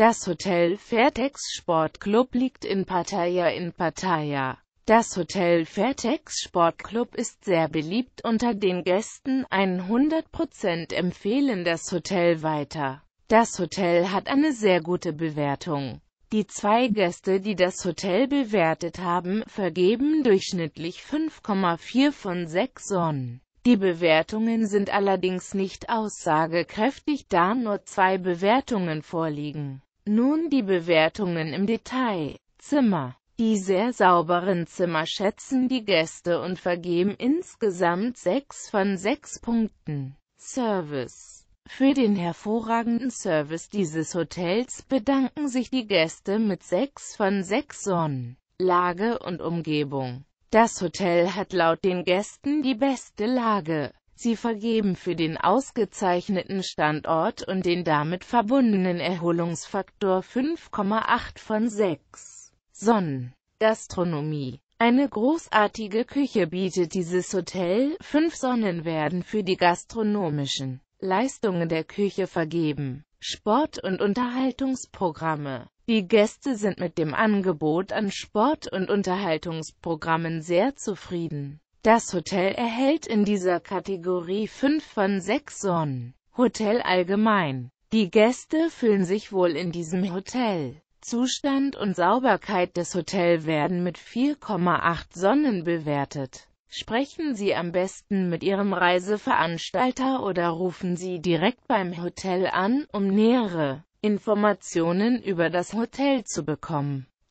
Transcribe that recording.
Das Hotel Fairtex Club liegt in Pattaya in Pattaya. Das Hotel Fairtex Club ist sehr beliebt unter den Gästen, 100% empfehlen das Hotel weiter. Das Hotel hat eine sehr gute Bewertung. Die zwei Gäste, die das Hotel bewertet haben, vergeben durchschnittlich 5,4 von 6 Sonnen. Die Bewertungen sind allerdings nicht aussagekräftig, da nur zwei Bewertungen vorliegen. Nun die Bewertungen im Detail. Zimmer. Die sehr sauberen Zimmer schätzen die Gäste und vergeben insgesamt 6 von 6 Punkten. Service. Für den hervorragenden Service dieses Hotels bedanken sich die Gäste mit 6 von 6 Sonnen. Lage und Umgebung. Das Hotel hat laut den Gästen die beste Lage. Sie vergeben für den ausgezeichneten Standort und den damit verbundenen Erholungsfaktor 5,8 von 6. Sonnen. Gastronomie. Eine großartige Küche bietet dieses Hotel. Fünf Sonnen werden für die gastronomischen Leistungen der Küche vergeben. Sport- und Unterhaltungsprogramme. Die Gäste sind mit dem Angebot an Sport- und Unterhaltungsprogrammen sehr zufrieden. Das Hotel erhält in dieser Kategorie 5 von 6 Sonnen. Hotel allgemein. Die Gäste fühlen sich wohl in diesem Hotel. Zustand und Sauberkeit des Hotels werden mit 4,8 Sonnen bewertet. Sprechen Sie am besten mit Ihrem Reiseveranstalter oder rufen Sie direkt beim Hotel an, um nähere Informationen über das Hotel zu bekommen.